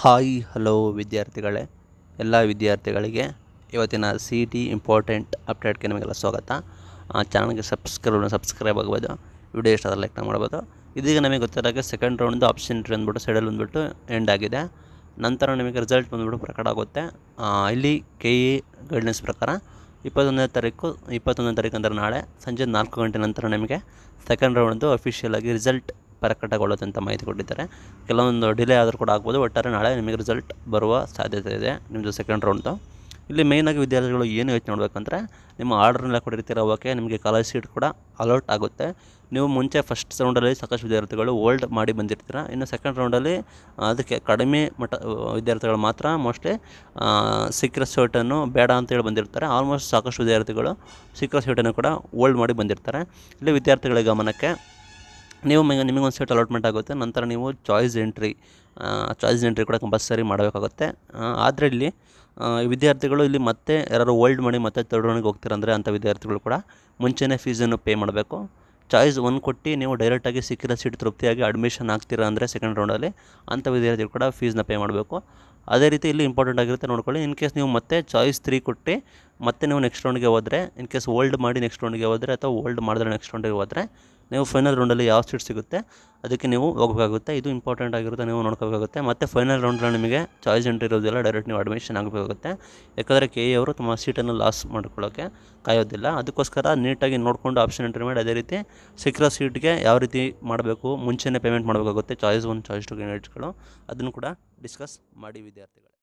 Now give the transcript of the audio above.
hi hello ವಿದ್ಯಾರ್ಥಿಗಳೇ ಎಲ್ಲ ವಿದ್ಯಾರ್ಥಿಗಳಿಗೆ ಇವತ್ತಿನ ಸಿ ಟಿ ಇಂಪಾರ್ಟೆಂಟ್ ಅಪ್ಡೇಟ್ಗೆ ನಿಮಗೆಲ್ಲ ಸ್ವಾಗತ ಆ ಚಾನಲ್ಗೆ ಸಬ್ಸ್ಕ್ರೈಬ್ ಸಬ್ಸ್ಕ್ರೈಬ್ ಆಗ್ಬೋದು ವಿಡಿಯೋ ಇಷ್ಟ ಆದರೆ ಲೈಕ್ ಮಾಡ್ಬೋದು ಇದೀಗ ನಮಗೆ ಗೊತ್ತಿರೋಕ್ಕೆ ಸೆಕೆಂಡ್ ರೌಂಡ್ದು ಆಪ್ಷನ್ ಟ್ರಿ ಅಂದ್ಬಿಟ್ಟು ಸೈಡಲ್ಲಿ ಬಂದುಬಿಟ್ಟು ಎಂಡ್ ಆಗಿದೆ ನಂತರ ನಿಮಗೆ ರಿಸಲ್ಟ್ ಬಂದುಬಿಟ್ಟು ಪ್ರಕಟ ಆಗುತ್ತೆ ಇಲ್ಲಿ ಕೆ ಇ ಗೈಡ್ಲೈನ್ಸ್ ಪ್ರಕಾರ ಇಪ್ಪತ್ತೊಂದನೇ ತಾರೀಕು ಇಪ್ಪತ್ತೊಂದನೇ ತಾರೀಕು ಅಂದರೆ ನಾಳೆ ಸಂಜೆ ನಾಲ್ಕು ಗಂಟೆ ನಂತರ ನಿಮಗೆ ಸೆಕೆಂಡ್ ರೌಂಡ್ದು ಆಗಿ ರಿಸಲ್ಟ್ ಅಂತ ಮಾಹಿತಿ ಕೊಟ್ಟಿದ್ದಾರೆ ಕೆಲವೊಂದು ಡಿಲೇ ಆದರೂ ಕೂಡ ಆಗ್ಬೋದು ಒಟ್ಟಾರೆ ನಾಳೆ ನಿಮಗೆ ರಿಸಲ್ಟ್ ಬರುವ ಸಾಧ್ಯತೆ ಇದೆ ನಿಮ್ಮದು ಸೆಕೆಂಡ್ ರೌಂಡ್ದು ಇಲ್ಲಿ ಮೇಯ್ನಾಗಿ ವಿದ್ಯಾರ್ಥಿಗಳು ಏನು ಯೋಚನೆ ನೋಡಬೇಕಂದ್ರೆ ನಿಮ್ಮ ಆರ್ಡ್ರನ್ನೆಲ್ಲ ಕೊಟ್ಟಿರ್ತೀರ ಓಕೆ ನಿಮಗೆ ಕಾಲೇಜ್ ಸೀಟ್ ಕೂಡ ಅಲೌಟ್ ಆಗುತ್ತೆ ನೀವು ಮುಂಚೆ ಫಸ್ಟ್ ರೌಂಡಲ್ಲಿ ಸಾಕಷ್ಟು ವಿದ್ಯಾರ್ಥಿಗಳು ಓಲ್ಡ್ ಮಾಡಿ ಬಂದಿರ್ತೀರ ಇನ್ನು ಸೆಕೆಂಡ್ ರೌಂಡಲ್ಲಿ ಅದಕ್ಕೆ ಕಡಿಮೆ ಮಟ್ಟ ವಿದ್ಯಾರ್ಥಿಗಳು ಮಾತ್ರ ಮೋಸ್ಟ್ಲಿ ಸೀಕ್ರೆಟ್ ಸೀಟನ್ನು ಬೇಡ ಅಂತೇಳಿ ಬಂದಿರ್ತಾರೆ ಆಲ್ಮೋಸ್ಟ್ ಸಾಕಷ್ಟು ವಿದ್ಯಾರ್ಥಿಗಳು ಸೀಕ್ರೆಟ್ ಸೀಟನ್ನು ಕೂಡ ಓಲ್ಡ್ ಮಾಡಿ ಬಂದಿರ್ತಾರೆ ಇಲ್ಲಿ ವಿದ್ಯಾರ್ಥಿಗಳ ಗಮನಕ್ಕೆ ನೀವು ನಿಮಗೊಂದು ಸೀಟ್ ಅಲಾಟ್ಮೆಂಟ್ ಆಗುತ್ತೆ ನಂತರ ನೀವು ಚಾಯ್ಸ್ ಎಂಟ್ರಿ ಚಾಯ್ಸ್ ಎಂಟ್ರಿ ಕೂಡ ಕಂಪಲ್ಸರಿ ಮಾಡಬೇಕಾಗುತ್ತೆ ಆದರೆ ಇಲ್ಲಿ ವಿದ್ಯಾರ್ಥಿಗಳು ಇಲ್ಲಿ ಮತ್ತೆ ಯಾರು ಓಲ್ಡ್ ಮನಿ ಮತ್ತು ತರ್ಡ್ ಒನ್ಗೆ ಹೋಗ್ತೀರಂದರೆ ಅಂಥ ವಿದ್ಯಾರ್ಥಿಗಳು ಕೂಡ ಮುಂಚೆನೇ ಫೀಸನ್ನು ಪೇ ಮಾಡಬೇಕು ಚಾಯ್ಸ್ ಒನ್ ಕೊಟ್ಟು ನೀವು ಡೈರೆಕ್ಟಾಗಿ ಸಿಕ್ಕಿರೋ ಸೀಟ್ ತೃಪ್ತಿಯಾಗಿ ಅಡ್ಮಿಷನ್ ಆಗ್ತೀರಾ ಅಂದರೆ ಸೆಕೆಂಡ್ ರೌಂಡಲ್ಲಿ ಅಂಥ ವಿದ್ಯಾರ್ಥಿಗಳು ಕೂಡ ಫೀಸ್ನ ಪೇ ಮಾಡಬೇಕು ಅದೇ ರೀತಿ ಇಲ್ಲಿ ಇಂಪಾರ್ಟೆಂಟ್ ಆಗಿರುತ್ತೆ ನೋಡ್ಕೊಳ್ಳಿ ಇನ್ ಕೇಸ್ ನೀವು ಮತ್ತೆ ಚಾಯ್ಸ್ ತ್ರೀ ಕೊಟ್ಟು ಮತ್ತೆ ನೀವು ನೆಕ್ಸ್ಟ್ ರೌಂಡ್ಗೆ ಹೋದರೆ ಇನ್ ಕೇಸ್ ಓಲ್ಡ್ ಮಾಡಿ ನೆಕ್ಸ್ಟ್ ರೌಂಡ್ಗೆ ಹೋದರೆ ಅಥವಾ ಓಲ್ಡ್ ಮಾಡಿದ್ರೆ ನೆಕ್ಸ್ಟ್ ರೌಂಡಿಗೆ ಹೋದರೆ ನೀವು ಫೈನಲ್ ರೌಂಡಲ್ಲಿ ಯಾವ ಸೀಟ್ ಸಿಗುತ್ತೆ ಅದಕ್ಕೆ ನೀವು ಹೋಗಬೇಕಾಗುತ್ತೆ ಇದು ಇಂಪಾರ್ಟೆಂಟ್ ಆಗಿರುತ್ತೆ ನೀವು ನೋಡ್ಕೋಬೇಕಾಗುತ್ತೆ ಮತ್ತು ಫೈನಲ್ ರೌಂಡಲ್ಲಿ ನಿಮಗೆ ಚಾಯ್ಸ್ ಎಂಟ್ರಿ ಇರೋದಿಲ್ಲ ಡೈರೆಕ್ಟ್ ನೀವು ಅಡ್ಮಿಷನ್ ಆಗಬೇಕಾಗುತ್ತೆ ಯಾಕಂದರೆ ಕೆ ಎ e ಅವರು ತಮ್ಮ ಸೀಟನ್ನು ಲಾಸ್ ಮಾಡ್ಕೊಳ್ಳೋಕ್ಕೆ ಕಾಯೋದಿಲ್ಲ ಅದಕ್ಕೋಸ್ಕರ ನೀಟಾಗಿ ನೋಡಿಕೊಂಡು ಆಪ್ಷನ್ ಎಂಟ್ರಿ ಮಾಡಿ ಅದೇ ರೀತಿ ಸಿಕ್ಕಿರೋ ಸೀಟ್ಗೆ ಯಾವ ರೀತಿ ಮಾಡಬೇಕು ಮುಂಚೆನೇ ಪೇಮೆಂಟ್ ಮಾಡಬೇಕಾಗುತ್ತೆ ಚಾಯ್ಸ್ ಒನ್ ಚಾಯ್ಸ್ ಟು ಕ್ಯಾಂಡಿಡೇಟ್ಸ್ಗಳು ಅದನ್ನು ಕೂಡ ಡಿಸ್ಕಸ್ ಮಾಡಿ ವಿದ್ಯಾರ್ಥಿಗಳು